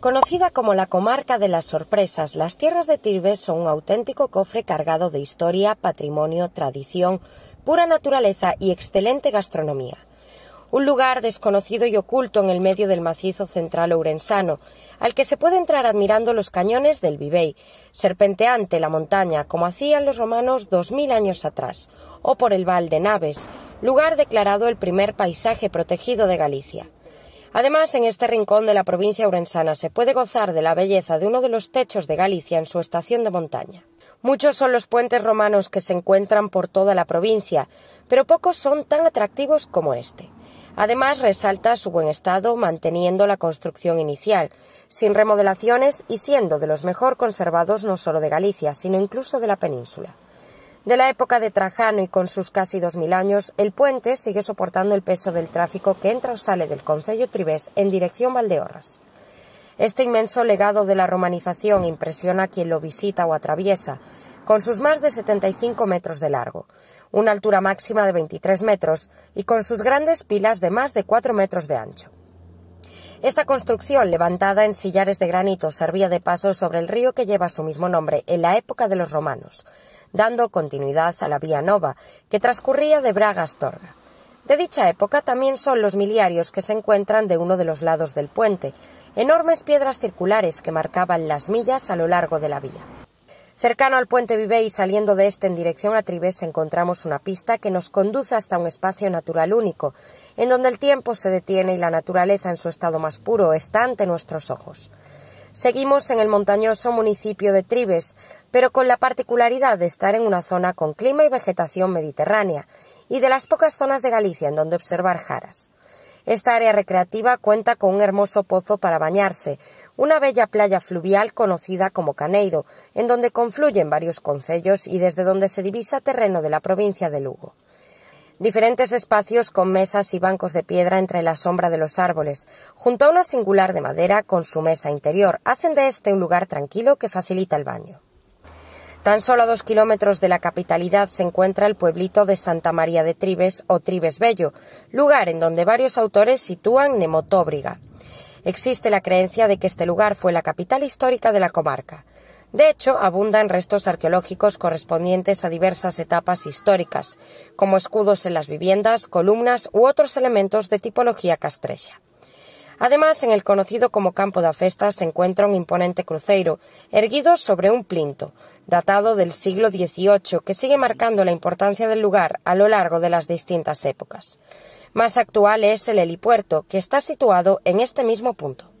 Conocida como la comarca de las sorpresas, las tierras de Tirbes son un auténtico cofre cargado de historia, patrimonio, tradición, pura naturaleza y excelente gastronomía. Un lugar desconocido y oculto en el medio del macizo central ourensano, al que se puede entrar admirando los cañones del Vivey, serpenteante la montaña como hacían los romanos dos mil años atrás, o por el Val de Naves, lugar declarado el primer paisaje protegido de Galicia. Además, en este rincón de la provincia urensana se puede gozar de la belleza de uno de los techos de Galicia en su estación de montaña. Muchos son los puentes romanos que se encuentran por toda la provincia, pero pocos son tan atractivos como este. Además, resalta su buen estado manteniendo la construcción inicial, sin remodelaciones y siendo de los mejor conservados no solo de Galicia, sino incluso de la península de la época de Trajano y con sus casi 2.000 años, el puente sigue soportando el peso del tráfico que entra o sale del Concello Tribés en dirección Valdeorras. Este inmenso legado de la romanización impresiona a quien lo visita o atraviesa, con sus más de 75 metros de largo, una altura máxima de 23 metros y con sus grandes pilas de más de 4 metros de ancho. Esta construcción, levantada en sillares de granito, servía de paso sobre el río que lleva su mismo nombre en la época de los romanos dando continuidad a la Vía Nova, que transcurría de Braga a Astorga. De dicha época también son los miliarios que se encuentran de uno de los lados del puente, enormes piedras circulares que marcaban las millas a lo largo de la vía. Cercano al puente Vive saliendo de este en dirección a Trives encontramos una pista que nos conduce hasta un espacio natural único, en donde el tiempo se detiene y la naturaleza en su estado más puro está ante nuestros ojos. Seguimos en el montañoso municipio de Tribes, pero con la particularidad de estar en una zona con clima y vegetación mediterránea y de las pocas zonas de Galicia en donde observar jaras. Esta área recreativa cuenta con un hermoso pozo para bañarse, una bella playa fluvial conocida como Caneiro, en donde confluyen varios concellos y desde donde se divisa terreno de la provincia de Lugo diferentes espacios con mesas y bancos de piedra entre la sombra de los árboles, junto a una singular de madera con su mesa interior, hacen de este un lugar tranquilo que facilita el baño. Tan solo a dos kilómetros de la capitalidad se encuentra el pueblito de Santa María de Tribes o Tribes Bello, lugar en donde varios autores sitúan Nemotóbriga. Existe la creencia de que este lugar fue la capital histórica de la comarca. De hecho, abundan restos arqueológicos correspondientes a diversas etapas históricas, como escudos en las viviendas, columnas u otros elementos de tipología castrecha. Además, en el conocido como Campo de Festa se encuentra un imponente cruceiro, erguido sobre un plinto, datado del siglo XVIII, que sigue marcando la importancia del lugar a lo largo de las distintas épocas. Más actual es el helipuerto, que está situado en este mismo punto.